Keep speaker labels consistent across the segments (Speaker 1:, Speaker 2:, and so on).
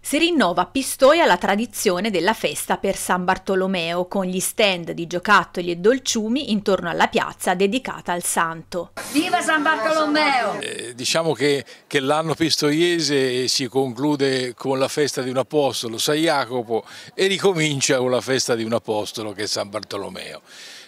Speaker 1: Si rinnova a Pistoia la tradizione della festa per San Bartolomeo con gli stand di giocattoli e dolciumi intorno alla piazza dedicata al santo. Viva San Bartolomeo! Eh,
Speaker 2: diciamo che, che l'anno pistoiese si conclude con la festa di un apostolo, San Jacopo, e ricomincia con la festa di un apostolo che è San Bartolomeo.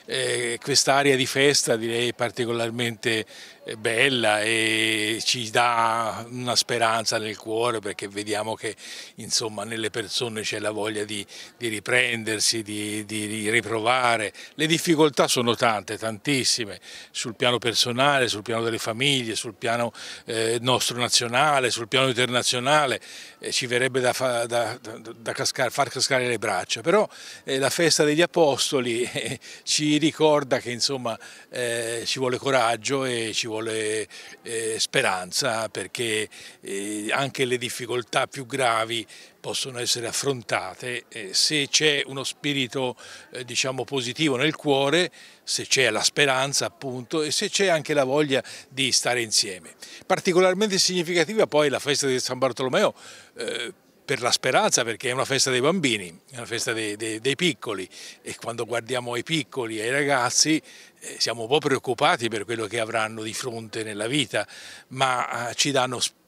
Speaker 2: Eh, quest'area di festa direi particolarmente eh, bella e ci dà una speranza nel cuore cuore perché vediamo che insomma, nelle persone c'è la voglia di, di riprendersi, di, di, riprovare. Le difficoltà sono tante, tantissime, sul piano personale, sul piano delle famiglie, sul piano eh, nostro nazionale, sul piano internazionale, eh, ci verrebbe da, fa, da, da cascare, far cascare le braccia, però eh, la festa degli Apostoli eh, ci ricorda che insomma, eh, ci vuole coraggio e ci vuole eh, speranza perché anche le difficoltà più gravi possono essere affrontate eh, se c'è uno spirito eh, diciamo, positivo nel cuore, se c'è la speranza appunto e se c'è anche la voglia di stare insieme. Particolarmente significativa poi la festa di San Bartolomeo eh, per la speranza perché è una festa dei bambini, è una festa dei, dei, dei piccoli e quando guardiamo ai piccoli e ai ragazzi eh, siamo un po' preoccupati per quello che avranno di fronte nella vita, ma eh, ci danno speranza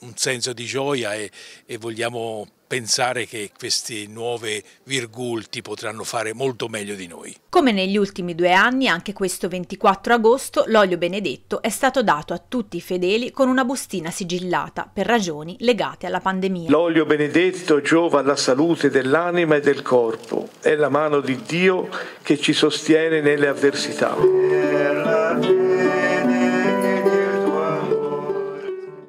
Speaker 2: un senso di gioia e, e vogliamo pensare che questi nuove virgulti potranno fare molto meglio di noi.
Speaker 1: Come negli ultimi due anni, anche questo 24 agosto, l'olio benedetto è stato dato a tutti i fedeli con una bustina sigillata per ragioni legate alla pandemia.
Speaker 3: L'olio benedetto giova alla salute dell'anima e del corpo, è la mano di Dio che ci sostiene nelle avversità.